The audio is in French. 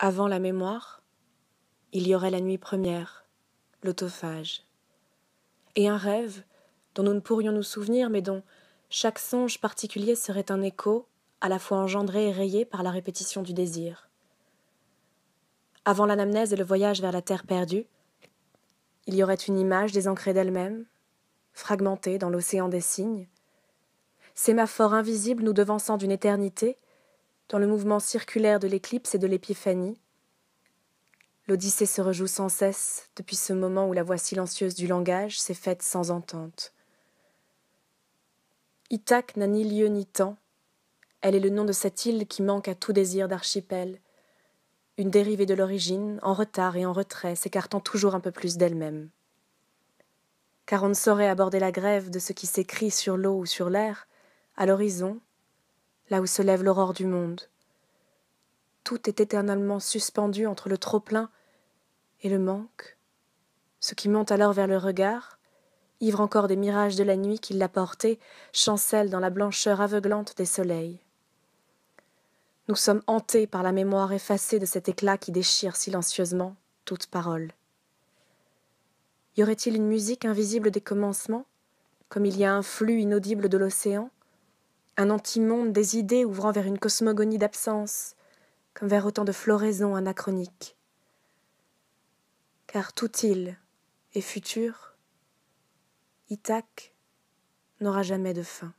Avant la mémoire, il y aurait la nuit première, l'autophage. Et un rêve dont nous ne pourrions nous souvenir, mais dont chaque songe particulier serait un écho, à la fois engendré et rayé par la répétition du désir. Avant l'anamnèse et le voyage vers la terre perdue, il y aurait une image désancrée d'elle-même, fragmentée dans l'océan des signes, sémaphore invisible nous devançant d'une éternité, dans le mouvement circulaire de l'éclipse et de l'épiphanie. L'Odyssée se rejoue sans cesse depuis ce moment où la voix silencieuse du langage s'est faite sans entente. Ithac n'a ni lieu ni temps. Elle est le nom de cette île qui manque à tout désir d'archipel. Une dérivée de l'origine, en retard et en retrait, s'écartant toujours un peu plus d'elle-même. Car on ne saurait aborder la grève de ce qui s'écrit sur l'eau ou sur l'air, à l'horizon, là où se lève l'aurore du monde. Tout est éternellement suspendu entre le trop-plein et le manque. Ce qui monte alors vers le regard, ivre encore des mirages de la nuit qui l'a porté, chancelle dans la blancheur aveuglante des soleils. Nous sommes hantés par la mémoire effacée de cet éclat qui déchire silencieusement toute parole. Y aurait-il une musique invisible des commencements, comme il y a un flux inaudible de l'océan un anti des idées ouvrant vers une cosmogonie d'absence, comme vers autant de floraisons anachroniques. Car tout île est futur, Ithac n'aura jamais de fin.